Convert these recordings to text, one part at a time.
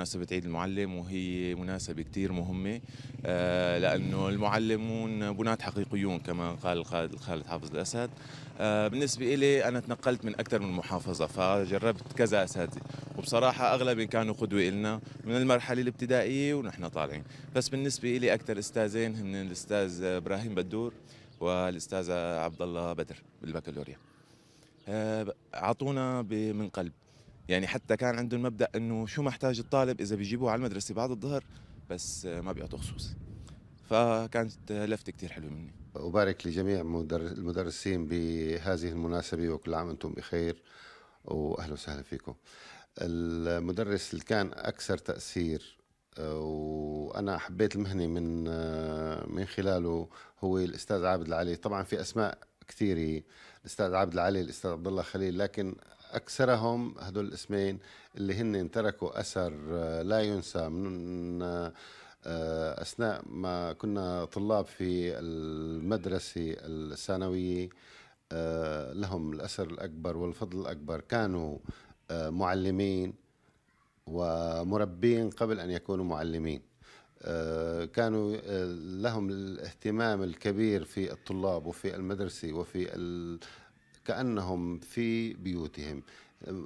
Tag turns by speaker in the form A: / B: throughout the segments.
A: مناسبة عيد المعلم وهي مناسبة كثير مهمة آه، لأنه المعلمون بنات حقيقيون كما قال خالد حافظ الأسد آه، بالنسبة إلي أنا تنقلت من أكثر من محافظة فجربت كذا أساتذة وبصراحة أغلبهم كانوا قدوة إلنا من المرحلة الابتدائية ونحن طالعين بس بالنسبة إلي أكثر أستاذين هن الأستاذ إبراهيم بدور والأستاذ عبد الله بدر بالبكالوريا أعطونا آه، من قلب يعني حتى كان عندهم مبدا انه شو محتاج الطالب اذا بيجيبوه على المدرسه بعد الظهر بس ما بيعطوا خصوصي فكانت لفته كثير حلوه مني
B: أبارك لجميع المدرسين بهذه المناسبة وكل عام أنتم بخير وأهلا وسهلا فيكم المدرس اللي كان أكثر تأثير وأنا حبيت المهنة من من خلاله هو الأستاذ عابد العلي طبعا في أسماء كثيرة الأستاذ عبد العلي الأستاذ عبد الله خليل لكن اكثرهم هدول الاسمين اللي هن تركوا اثر آه، لا ينسى من آه، اثناء ما كنا طلاب في المدرسه الثانويه آه، لهم الاثر الاكبر والفضل الاكبر كانوا معلمين ومربين قبل ان يكونوا معلمين كانوا لهم الاهتمام الكبير في الطلاب وفي المدرسه وفي كأنهم في بيوتهم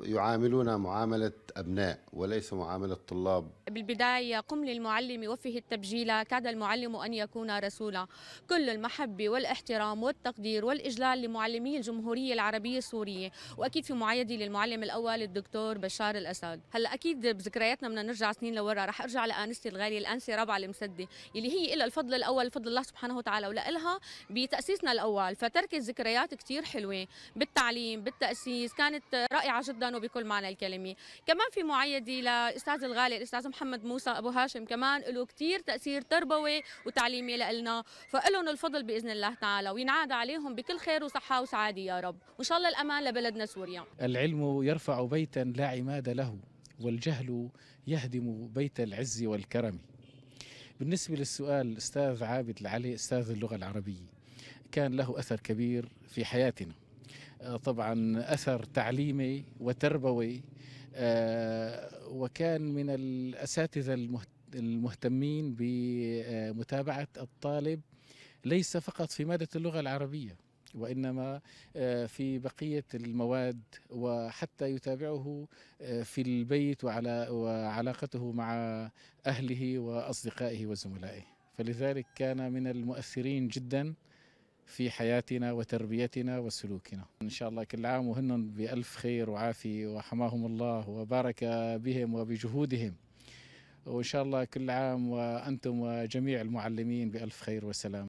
B: يعاملون معاملة أبناء وليس معاملة طلاب
C: بالبداية قم للمعلم وفه التبجيل كاد المعلم أن يكون رسولا كل المحبة والاحترام والتقدير والإجلال لمعلمي الجمهورية العربية السورية وأكيد في معايدة للمعلم الأول الدكتور بشار الأسد هلا أكيد بذكرياتنا بدنا نرجع سنين لورا رح أرجع لأنستي الغالية الأنسة رابعة المسدة اللي هي إلى الفضل الأول فضل الله سبحانه وتعالى ولإلها بتأسيسنا الأول فتركت ذكريات كثير حلوة بالتعليم بالتأسيس كانت رائعة جدا وبكل معنى الكلمه كمان في معيدي لاستاذ الغالي الاستاذ محمد موسى ابو هاشم كمان له كثير تاثير تربوي وتعليمي لنا فلهم الفضل باذن الله تعالى وينعاد عليهم بكل خير وصحه وسعاده يا رب وان شاء الله الامان لبلدنا سوريا
D: العلم يرفع بيتا لا عماد له والجهل يهدم بيت العز والكرم بالنسبة للسؤال الأستاذ عابد العلي أستاذ اللغة العربية كان له أثر كبير في حياتنا طبعا أثر تعليمي وتربوي آه، وكان من الأساتذة المهتمين بمتابعة الطالب ليس فقط في مادة اللغة العربية وإنما آه، في بقية المواد وحتى يتابعه آه، في البيت وعلى وعلاقته مع أهله وأصدقائه وزملائه فلذلك كان من المؤثرين جداً في حياتنا وتربيتنا وسلوكنا إن شاء الله كل عام وهن بألف خير وعافية وحماهم الله وبارك بهم وبجهودهم وإن شاء الله كل عام وأنتم وجميع المعلمين بألف خير وسلام